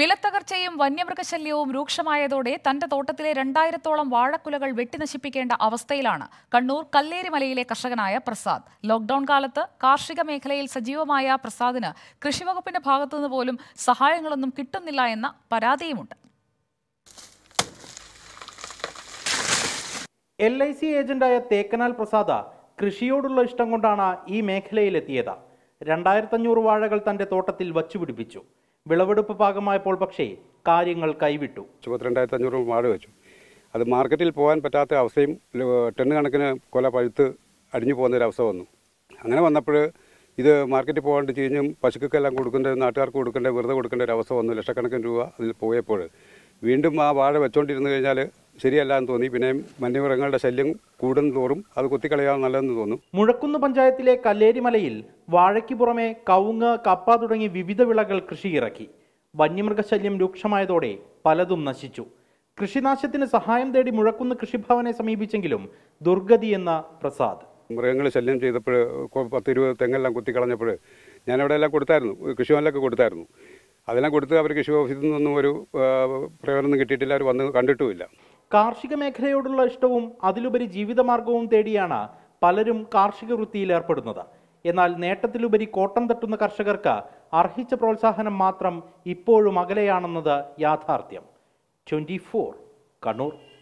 വിലത്തകർച്ചയും വന്യമൃഗശല്യവും രൂക്ഷമായതോടെ തന്റെ തോട്ടത്തിലെ രണ്ടായിരത്തോളം വാഴക്കുലകൾ വെട്ടിനശിപ്പിക്കേണ്ട അവസ്ഥയിലാണ് കണ്ണൂർ കല്ലേരിമലയിലെ കർഷകനായ പ്രസാദ് ലോക്ഡൌൺ കാലത്ത് കാർഷിക മേഖലയിൽ സജീവമായ പ്രസാദിന് കൃഷിവകുപ്പിന്റെ ഭാഗത്തുനിന്ന് പോലും സഹായങ്ങളൊന്നും കിട്ടുന്നില്ല എന്ന പരാതിയുമുണ്ട് എൽ ഐ സി ഏജന്റായ തേക്കനാൽ പ്രസാദ കൃഷിയോടുള്ള ഇഷ്ടം കൊണ്ടാണ് ഈ മേഖലയിലെത്തിയത് രണ്ടായിരത്തഞ്ഞൂറ് വാഴകൾ തന്റെ തോട്ടത്തിൽ വച്ചുപിടിപ്പിച്ചു വിളവെടുപ്പ് ഭാഗമായപ്പോൾ പക്ഷേ കാര്യങ്ങൾ കൈവിട്ടു ഇരുപത്തിരണ്ടായിരത്തി അഞ്ഞൂറ് വാഴ വെച്ചു അത് മാർക്കറ്റിൽ പോകാൻ പറ്റാത്ത അവസ്ഥയും ടെന്ന് കണക്കിന് കൊല പഴുത്ത് അടിഞ്ഞു പോകുന്ന ഒരു അവസ്ഥ വന്നു അങ്ങനെ വന്നപ്പോൾ ഇത് മാർക്കറ്റിൽ പോകാണ്ട് ചീഞ്ഞും പശുക്കെല്ലാം കൊടുക്കേണ്ട നാട്ടുകാർക്ക് കൊടുക്കേണ്ട വെറുതെ കൊടുക്കേണ്ട ഒരു അവസ്ഥ വന്നു ലക്ഷക്കണക്കിന് രൂപ അതിൽ പോയപ്പോൾ വീണ്ടും ആ വാഴ വെച്ചോണ്ടിരുന്നു കഴിഞ്ഞാൽ ശരിയല്ല എന്ന് തോന്നി പിന്നെ വന്യമൃഗങ്ങളുടെ ശല്യം തോറും അത് കുത്തിക്കളയാൻ നല്ലതെന്ന് തോന്നും മുഴക്കുന്ന് പഞ്ചായത്തിലെ കല്ലേരിമലയിൽ വാഴയ്ക്ക് പുറമെ കവുങ്ങ് കപ്പ തുടങ്ങി വിവിധ വിളകൾ കൃഷിയിറക്കി വന്യമൃഗശല്യം രൂക്ഷമായതോടെ പലതും നശിച്ചു കൃഷിനാശത്തിന് സഹായം തേടി മുഴക്കുന്ന് കൃഷിഭവനെ സമീപിച്ചെങ്കിലും ദുർഗതി എന്ന പ്രസാദ് മൃഗങ്ങൾ ശല്യം ചെയ്തപ്പോൾ പത്തിരുപത് തെങ്ങെല്ലാം കുത്തിക്കളഞ്ഞപ്പോൾ ഞാൻ അവിടെ എല്ലാം കൊടുത്തായിരുന്നു കൃഷിഭവനിലൊക്കെ കൊടുത്തായിരുന്നു അതെല്ലാം കൊടുത്ത് അവർ കൃഷി ഓഫീസിൽ നിന്നൊന്നും ഒരു പ്രയോജനം കിട്ടിയിട്ടില്ല അവർ വന്ന് കണ്ടിട്ടുമില്ല കാർഷിക മേഖലയോടുള്ള ഇഷ്ടവും അതിലുപരി ജീവിതമാർഗവും തേടിയാണ് പലരും കാർഷിക വൃത്തിയിൽ ഏർപ്പെടുന്നത് എന്നാൽ നേട്ടത്തിലുപരി കോട്ടം തട്ടുന്ന കർഷകർക്ക് അർഹിച്ച പ്രോത്സാഹനം മാത്രം ഇപ്പോഴും അകലെയാണെന്നത് യാഥാർത്ഥ്യം ട്വൻറ്റി കണ്ണൂർ